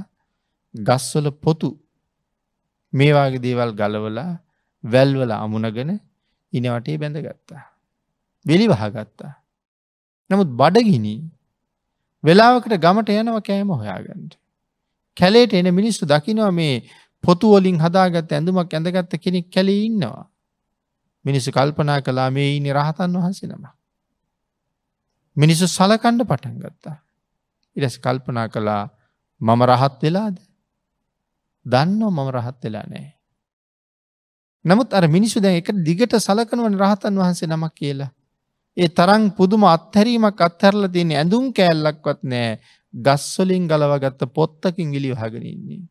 ගස්වල පොතු මේවාගේ දේවල් ගලවලා වැල්වල අමුණගෙන ඉනවටේ බැඳගත්තා. වෙලි වහගත්තා. නමුත් බඩගිනි වෙලාවකට ගමට යනව කෑම හොයාගන්නට. කැලේට එන මිනිස්සු දකිනවා මේ පොතුවලින් හදාගත්ත ඇඳුමක් ඇඳගත්ත කෙනෙක් කැලේ ඉන්නවා. මිනිස්සු කල්පනා කලා මේ ඉනි රහතන් වහන්සෙනම. මිනිස්සු සලකණ්ඩ පටන් ගත්තා. ඉරස් කල්පනා කලා මම රහත් වෙලාද. දන්නෝ මම රහත් වෙලා නෑ. නමුත් අර මිනිසු දැන් එක දිගට සලකනවන රහතන් වහන්සේ නමක් කියලා ඒ තරම් පුදුම අත්හැරීමක් අත්හැරලා තියෙන ඇඳුම් කෑල්ලක්වත් නෑ ගස්වලින් ගලවගත්ත පොත්තකින් ගිලි වහගෙන ඉන්නේ.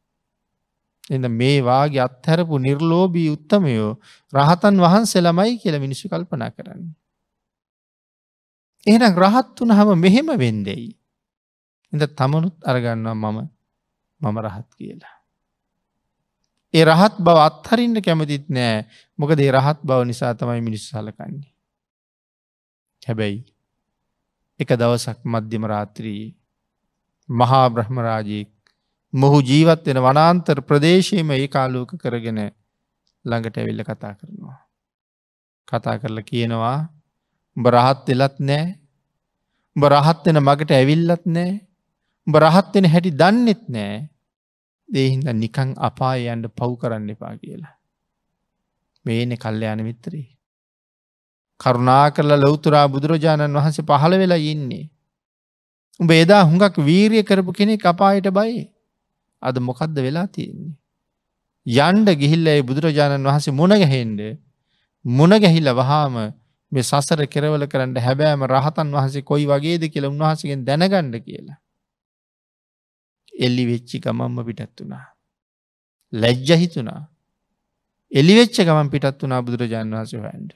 එඳ මේ වාගේ අත්හැරපු නිර්ලෝභී උත්තමයෝ රහතන් වහන්සේ ළමයි කියලා මිනිස්සු කල්පනා කරන්නේ. එහෙනම් රහත් වුණාම මෙහෙම වෙන්නේ. ඉඳ තමනුත් අරගන්නවා මම මම රහත් කියලා. ඒ රහත් බව අත්හරින්න කැමතිත් නෑ මොකද ඒ රහත් බව නිසා තමයි මිනිස්සු සලකන්නේ. හැබැයි එක දවසක් මධ්‍යම රාත්‍රී මහා බ්‍රහ්මරාජයෙක් මොහු ජීවත් වෙන වනාන්තර ප්‍රදේශයම ඒ කාලෝක කරගෙන ළඟට ඇවිල්ල කතා කරනවා. කතා කරල කියනවා උඹ රහත් වෙලත් නෑ උඹ රහත්වෙන මගට ඇවිල්ලත් නෑ උඹ රහත්වෙන හැටි දන්නෙත් නෑ දේහින්ද නිකං අපාය යන්ට පව් කරන්න එපා කියලා. මේන කල්ල යන මිත්‍රී. කරුණා කරලා ලොවතුරා බුදුරජාණන් වහන්සේ පහළ වෙලා ඉන්නේ. උඹ එදා හුඟක් වීරිය කරපු කෙනෙ කපායට බයි අද මොකක්ද වෙලා තියෙන්නේ. යන්ඩ ගිහිල්ල ඒ බුදුරජාණන් වහන්සේ මුණගැහෙන්ඩ මුණගැහිල්ල වහාම මේ සසර කෙරවල කරන්න හැබෑම රහතන් වහන්සේ කොයි වගේද කියලා උන්වහසගෙන් දැනගණ්ඩ කියලා. එල්ලි වෙච්චි ගමම්ම පිටත් වුණා. ලැජ්ජහිතුනා. එලිවෙච්ච ගමන් පිටත් වුනා බුදුරජාන් වහස හන්ඩ.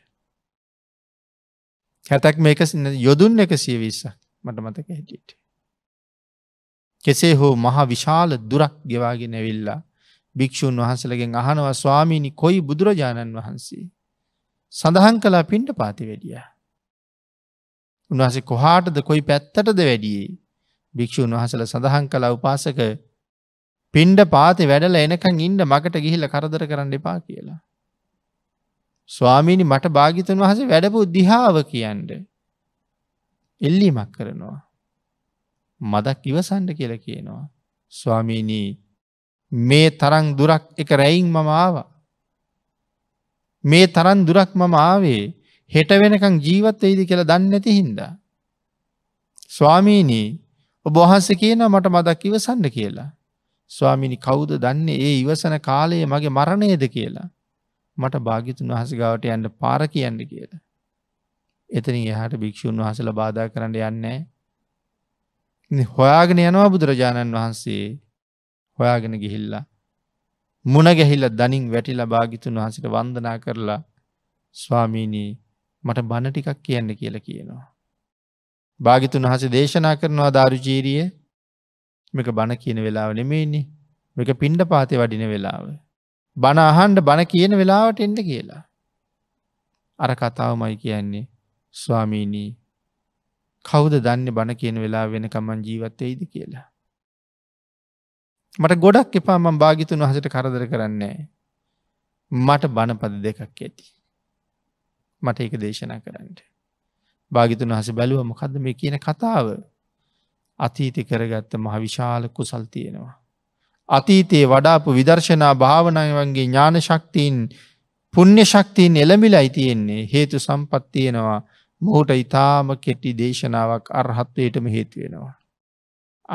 හැටක් මේක යොදුන් එක සිය විස්ස මට මතක හැටියට. කෙසේ හෝ මහා විශාල දුරක් ගෙවාගෙන ඇවිල්ලා භික්‍ෂූන් වහන්සලගෙන් අහනවා ස්වාමීණි කොයි බුදුරජාණන් වහන්සේ. සඳහන් කලා පින්ට පාති වැඩිය. උන්වහසේ කොහාටද කොයි පැත්තටද වැඩියේ භික්‍ෂූන් වහසල සඳහන් කලා උපාසක පින්ඩ පාති වැඩල එනකං ඉන්ඩ මකට ගිහිල කරදර කරන්න එපා කියලා. ස්වාමීණි මට භාගිතන් වහස වැඩපු දිහාව කියන්ඩ. එල්ලීමක් කරනවා. මදක් ඉවසන්ඩ කියල කියනවා. ස්වාමීනී මේ තරං දුරක් එක රැයින් මම ආව. මේ තරන් දුරක් මම ආවේ හෙට වෙනකං ජීවත් වෙයිද කියලා දන්න ඇති හින්දා. ස්වාමීනී ඔබහන්ස කියන මට මදක් ඉවසන්න කියලා. ස්වාමිනි කවුද දන්නේ ඒ ඉවසන කාලයේ මගේ මරණයද කියලා. මට භාගිතුන් වහස ගාවට යන්න පාර කියන්න කියලා. එතන එහට භික්‍ෂූන් වහසල බාධා කරන්න යන්නේ. හොයාගෙන යනවා බුදුරජාණන් වහන්සේ හොයාගෙන ගිහිල්ලා. මුණ ගැහිල්ල දනින් වැටිලා භාගිතුන් වහසට වන්දනා කරලා ස්වාමීනී මට බණ ටිකක් කියන්න කියලා කියනවා. භාගිතුන් වහස දේශනා කරනවා දාරුජීරිය මේක බණ කියන වෙලාව නෙමේනි මේක පින්ඩ පාතය වඩින වෙලාව බණ අහන්ඩ බණ කියන වෙලාවට එන්න කියලා. අර කතාවමයි කියන්නේ ස්වාමීනී කවුද දන්න බණ කියන වෙලා වෙනකමන් ජීවත්තයයිද කියලා. මට ගොඩක් එපා මම භාගිතුන් වහසට කරදර කරන්නේ. මට බණපද දෙකක් ඇති. මට ඒක දේශනා කරන්නට. භාගිතුන් වහස බැලුව මොකද මේ කියන කතාව අතීති කරගත්ත මහ විශාල කුසල් තියෙනවා. අතීතයේ වඩාපු විදර්ශනා භාවනාවන්ගේ ඥාන ශක්තිීන් පුුණ්‍ය ශක්තිීන් එළමිලයි තියෙන්නේ හේතු සම්පත්තියෙනවා මොහුට ඉතාම කෙටි දේශනාවක් අර්හත්වයටම හේතුවෙනවා.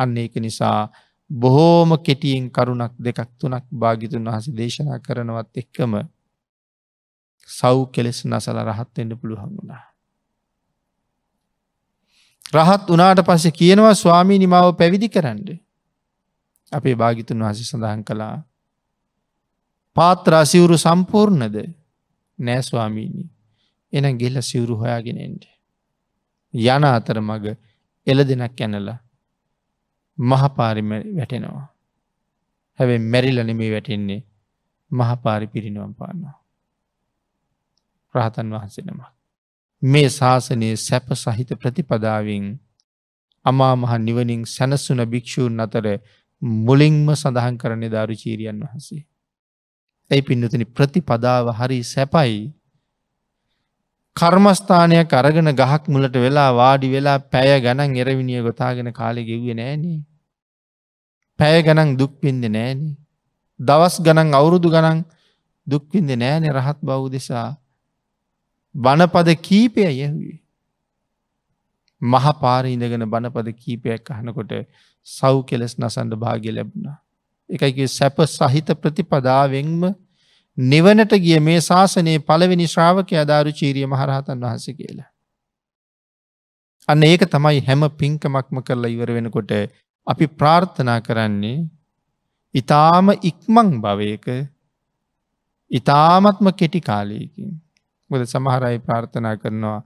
අන්න ඒක නිසා බොහෝම කෙටියෙන් කරුණක් දෙකක් තුනක් භාගිතුන් වහස දේශනා කරනවත් එක්කම සව් කෙලෙස් නසල රහත්වෙන්න පුළුවන් වුණා. රහත් වනාට පස්සේ කියනවා ස්වාමී නිමාව පැවිදි කරන්නේ. අපේ භාගිතුන් වහසි සඳහන් කළා පාත්‍රා සිවුරු සම්පූර්ණද නෑස්වාමීණී එන ගෙල්ල සිවුරු හොයාගෙනෙන්ට. යන අතර මග එල දෙනක් ඇනල මහපාරි වැටෙනවා. හැබැ මැරිල නෙමේ වැටෙන්නේ මහපාරි පිරිනුවම් පානවා. ප්‍රහතන් වහන්සෙනම. මේ ශාසනයේ සැප සහිත ප්‍රතිපදාවෙන් අමාමහ නිවනින් සැනසුන භික්‍ෂූන් අතර මුලින්ම සඳහන් කරන්නේ ධාරු චීරියන් වහන්සේ. ඇයි පින්නතන ප්‍රතිපදාව හරි සැපයි. කර්මස්ථානයක් අරගෙන ගහක් මුලට වෙලා වාඩි වෙලා පැය ගණන් එරවිනිිය ගොතාගෙන කාලෙ ගෙව්ව නෑනේ. පැය ගණන් දුක්පින්ද නෑනේ. දවස් ගණන් අවුරුදු ගණන් දුක්විින්ද නෑනේ රහත් බෞදෙසා බණපද කීපය යෙහුවේ. මහපාර ඉඳගෙන බණපද කීපයක් අහනකොට සව් කෙලෙස් නසන්ඩ භාග ලැබුණා. එකයි සැප සහිත ප්‍රතිපදාවෙන්ම නිවනට ගිය මේ ශාසනයේ පළවෙනි ශ්‍රාවකය අධාරු චීරිය මහරහතන් වහස කියලා. අන්න ඒක තමයි හැම පින්කමක්ම කරලා ඉවර වෙනකොට අපි ප්‍රාර්ථනා කරන්නේ ඉතාම ඉක්මං භවයක ඉතාමත්ම කෙටි කාලයකින් ගොද සමහරයි ප්‍රාර්ථනා කරනවා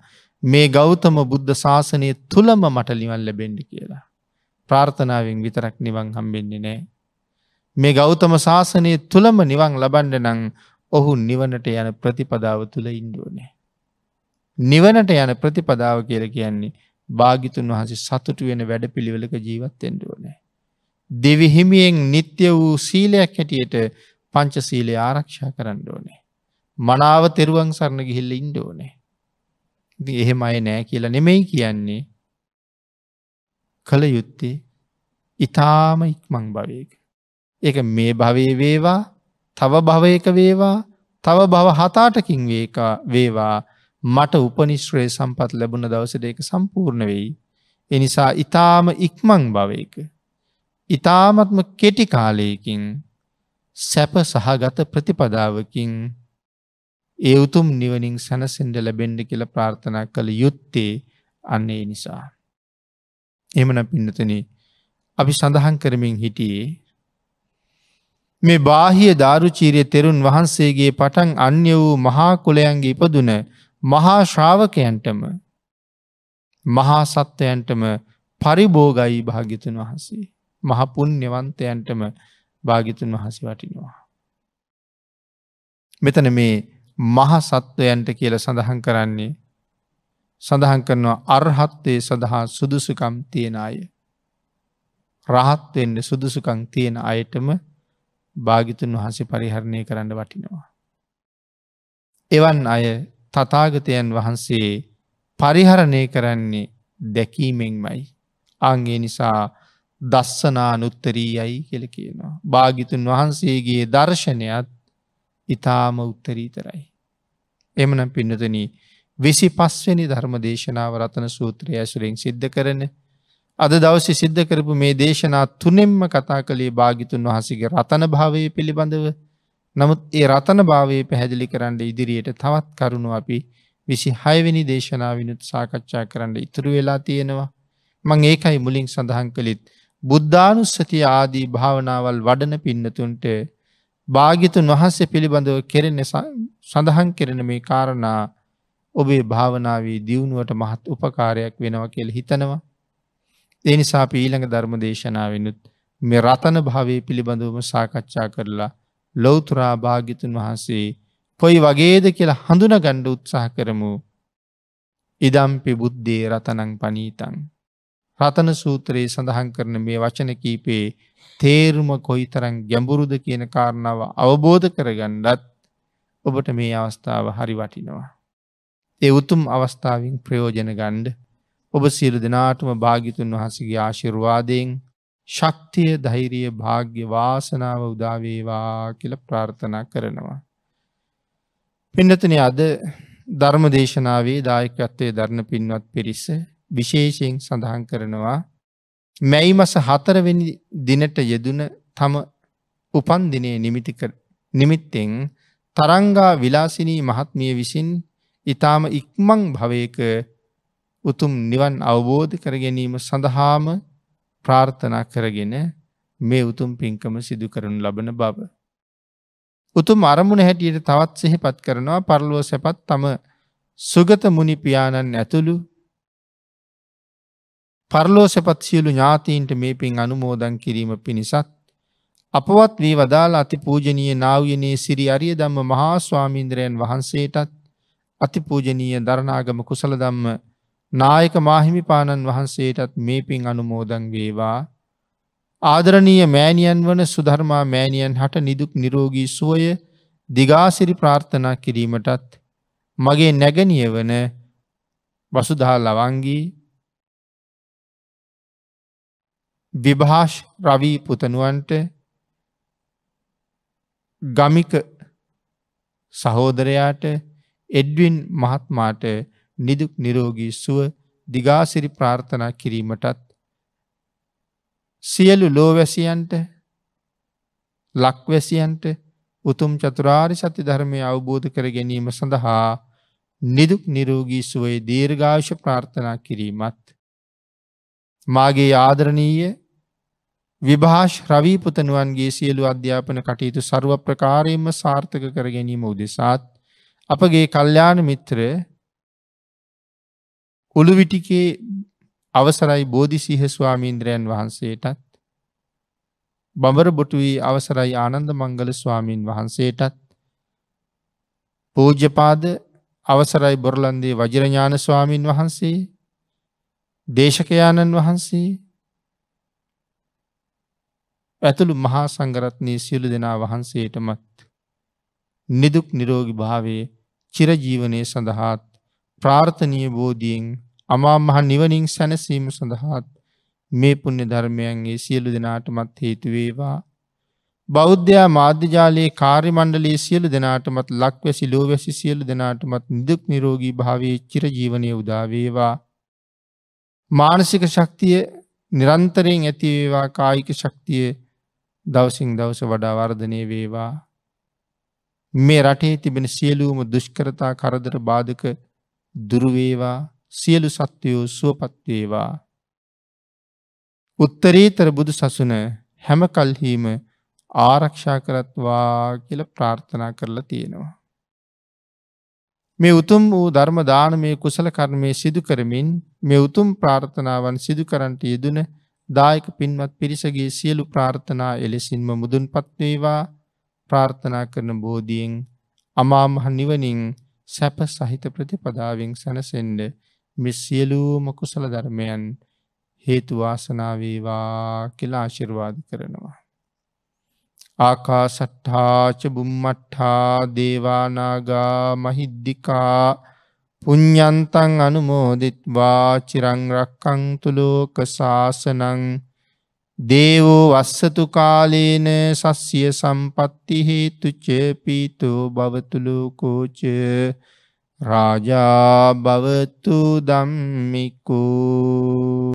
මේ ගෞතම බුද්ධ ශාසනය තුළම මට නිවන් ලැබෙන්ඩි කියලා. ප්‍රාර්ථනාවෙන් විතරක් නිවන් හම්බෙන්නේ නෑ. මේ ගෞතම ශාසනය තුළම නිවන් ලබන්ඩ නං ඔහු නිවනට යන ප්‍රතිපදාව තුළ ඉන්ඩුවනේ. නිවනට යන ප්‍රතිපදාව කියල කියන්නේ භාගිතුන් වහසේ සතුටු වෙන වැඩ පිළිවෙලක ජීවත්තෙන්ඩුවනේ. දෙවිහිමියෙන් නිත්‍ය වූ සීලයක් හැටියට පංච සීලය ආරක්ෂා කරන්න ඕනේ. මනාව තෙරුවන් සරණ ගිහිල්ල ඉන්ඩෝනේ. එහෙම අය නෑ කියලා නෙමෙයි කියන්නේ කළ යුත්තේ ඉතාම ඉක්මං භවයක. ඒක මේ භවේ වේවා තව භවයක වේවා තව භව හතාටකින් වේවා මට උපනිශ්‍රය සම්පත් ලැබුණ දවසට ඒක සම්පූර්ණ වෙයි. එනිසා ඉතාම ඉක්මං භවයක. ඉතාමත්ම කෙටි කාලයකින් සැප සහගත ප්‍රතිපදාවකින් ඒ උතුම් නිවනින් සැනසෙන්ඩ ලැබෙන්ඩ කියල ප්‍රාර්ථනා කළ යුත්තේ අන්නේ නිසා. එමන පින්නතන අපි සඳහන් කරමින් හිටියේ මේ බාහිය ධාරුචීරය තෙරුන් වහන්සේගේ පටන් අන්‍ය වූ මහාකුලයන්ගේ ඉපදුන මහා ශ්‍රාවකයන්ටම මහා සත්වයන්ටම පරිබෝගයි භාගිතුන් වහන්සේ. මහපුන් නිවන්තයන්ටම භාගිතුන් වහසි වටිනවා. මෙතන මේ මහසත්වයන්ට කියල සඳහන් කරන්නේ සඳහන් කරනවා අර්හත්වය සඳහා සුදුසුකම් තියෙන අය. රහත්වෙන්න සුදුසුකං තියෙන අයටම භාගිතුන් වහන්සේ පරිහරණය කරන්න වටිනවා. එවන් අය තතාගතයන් වහන්සේ පරිහරණය කරන්නේ දැකීමෙන්මයි. අන්ගේ නිසා දස්සනානුත්තරී යයි කෙල කියනවා. භාගිතුන් වහන්සේගේ දර්ශනයත් ඉතාම උත්තරීතරයි. එමනම් පින්නතන විසි පස්වනි ධර්ම දේශනාව රතන සූත්‍රය ඇසුරෙන් සිද්ධ කරන අද දවස සිද්ධ කරපු මේ දේශනා තුනෙම්ම කතා කළේ භාගිතුන් වහසගේ රතන භාවය පිළිබඳව නමුත් ඒ රතන භාවය පැහැදිලි කරන්න ඉදිරියට තවත් කරුණු අපි විසි හයවෙනි දේශනාවනුත් සාකච්ඡා කරන්න ඉතුරු වෙලා තියෙනවා මං ඒකයි මුලින් සඳහන් කළිත් බුද්ධානුස්සති ආදී භාවනාවල් වඩන පින්නතුන්ට භාගිතුන් වහන්සේ පිළිබඳව කෙරෙන සඳහන් කෙරෙන මේ කාරණා ඔබේ භාවනාවී දියුණුවට මහත් උපකාරයක් වෙනවා කියල හිතනවා. එනිසා පීළඟ ධර්ම දේශනාවෙනුත් මෙ රතන භාවේ පිළිබඳවම සාකච්ඡා කරලා ලොවතුරා භාගිතුන් වහන්සේ කොයි වගේද කියලා හඳුන ගණ්ඩ උත්සාහ කරමු ඉදම්පි බුද්ධේ රතනං පනීතන්. රතන සූත්‍රයේ සඳහන් කරන මේ වචන කීපේ තේරුම කොයි තරන් ගැඹුරුද කියන කාරණාව අවබෝධ කරගණ්ඩත් ඔබට මේ අවස්ථාව හරි වටිනවා. ඒ උතුම් අවස්ථාවෙන් ප්‍රයෝජන ගණ්ඩ ඔබ සියලු දෙනාටම භාගිතුන් වහසගේ ආශිරවාදයෙන් ශක්තිය ධෛරිය භාග්‍ය වාසනාව උදාවේවා කියල ප්‍රාර්ථනා කරනවා. පින්නතන අද ධර්ම දේශනාවේ දායකත්වය ධර්ණ පින්වත් පිරිස විශේෂයෙන් සඳහන් කරනවා මැයි මස හතරවෙනි දිනට යෙදුන තම උපන්දිනය නිමිති නිමිත්තෙන් තරංගා විලාසිනී මහත්මිය විසින් ඊටාම ඉක්මං භවයක උතුම් නිවන් අවබෝධ කර ගැනීම සඳහාම ප්‍රාර්ථනා කරගෙන මේ උතුම් පින්කම සිදු කරනු ලබන බව. උතුම් අරමුණ හැටියට තවත් සිහිපත් කරනවා පරලුව සැපත් තම සුගත මුනි පියාණන් ඇතුළු පරලෝසපත් සියලු ඥාතීන්ට මේ පින් අනුමෝදන් කිරීම පිණිසත්. අපවත් වී වදාළ අති පූජනීය නාවයනයේ සිරි අරිය දම්ම මහා ස්වාමීන්ද්‍රයන් වහන්සේටත් අතිපූජනීය දරණාගම කුසලදම්ම නායක මාහිමිපාණන් වහන්සේටත් මේ පින් අනුමෝදන් වේවා. ආදරණීය මෑණියන් වන සුධර්මා මෑණියන් හට නිදුක් නිරෝගී සුවය දිගාසිරි ප්‍රාර්ථනා කිරීමටත් මගේ නැගනිය වන වසුදා ලවංගී විභාෂ් රවී පුතනුවන්ට ගමික සහෝදරයාට එඩ්වින් මහත්මාට නිදුක් නිරෝගී සුව දිගාසිරි ප්‍රාර්ථනා කිරීමටත් සියලු ලෝවැසියන්ට ලක්වැසියන්ට උතුම් චතුරාරි සති ධර්මය අවබෝධ කර ගැනීම සඳහා නිදුක් නිරෝගී සුවයි දීර්ඝාශ ප්‍රාර්ථනා කිරීමත්. මාගේ ආදරණීය විභාෂ ශ්‍රවීපතනුවන්ගේ සියලු අධ්‍යාපන කටයුතු සරුව ප්‍රකාරයෙන්ම සාර්ථක කර ගැනීම උදෙසාත් අපගේ කල්්‍යාන මිත්‍ර උළුවිටිකේ අවසරයි බෝධිසිහ ස්වාමීන්ද්‍රයන් වහන්සේටත් බඹර බොටුවී අවසරයි ආනන්ද මංගල ස්වාමීන් වහන්සේටත් පූජ්‍යපාද අවසරයි බොරලන්දේ වජරඥාන ස්වාමීන් වහන්සේ දේශකයාණන් වහන්සේ ඇතුළු මහා සංගරත්නය සියලු දෙනා වහන්සේටමත් නිදුක් නිරෝගි භාවේ චිරජීවනය සඳහාත් ප්‍රාර්ථනය බෝධීෙන් අමාමහ නිවනින් සැනසීම සඳහාත් මේ පුුණ්‍ය ධර්මයන්ගේ සියලු දෙනාටමත් හේතුවේවා. බෞද්ධයා මාධ්‍යජාලයේ කාරිමණ්ඩලේ සියලු දෙනාටමත් ලක්වැසි ලෝවැසි සියලු දෙනාටමත් නිදුක් නිරෝගී භාවේ චිරජීවනය උදාවේවා. මානසික ශක්තිය නිරන්තරයෙන් ඇතිවේවා කායික ශක්තිය දවසින් දවස වඩා වර්ධනය වේවා මේ රටේ තිබෙන සියලූම දුෂ්කරතා කරදර බාධක දුරුවේවා සියලු සත්‍යයෝ සුවපත්වේවා. උත්තරීතර බුදු සසුන හැම කල්හීම ආරක්ෂා කරත්වා කියල ප්‍රාර්ථනා කරලා තියෙනවා. මේ උතුම් වූ ධර්ම දානමය කුසල කර්මය සිදු කරමින් මේ උතුම් ප්‍රාර්ථනාවන් සිදුකරන්ට යෙදන දායක පින්වත් පිරිසගේ සියලු ප්‍රාර්ථනා එලෙසින්ම මුදුන්පත් වේවා ප්‍රාර්ථනා කරන බෝධියෙන් අමා මහ නිවනින් සැප සහිත ප්‍රතිපදාවෙන් සැනසෙන්න මේ සියලුම කුසල ධර්මයන් හේතු වාසනා වේවා කියලා ආශිර්වාද කරනවා ආකාසට්ඨා ච බුම්මට්ඨා දේවා නාගා මහිද්దికා පුඤ්ඤන්තං අනුමෝදිත්වා චිරං රක්ඛන්තු ලෝක සාසනං දේවෝ වස්සතු කාලේන සස්්‍ය සම්පත්ති හේතු ච පීතෝ භවතු ලෝකෝ ච රාජා භවතු ධම්මිකෝ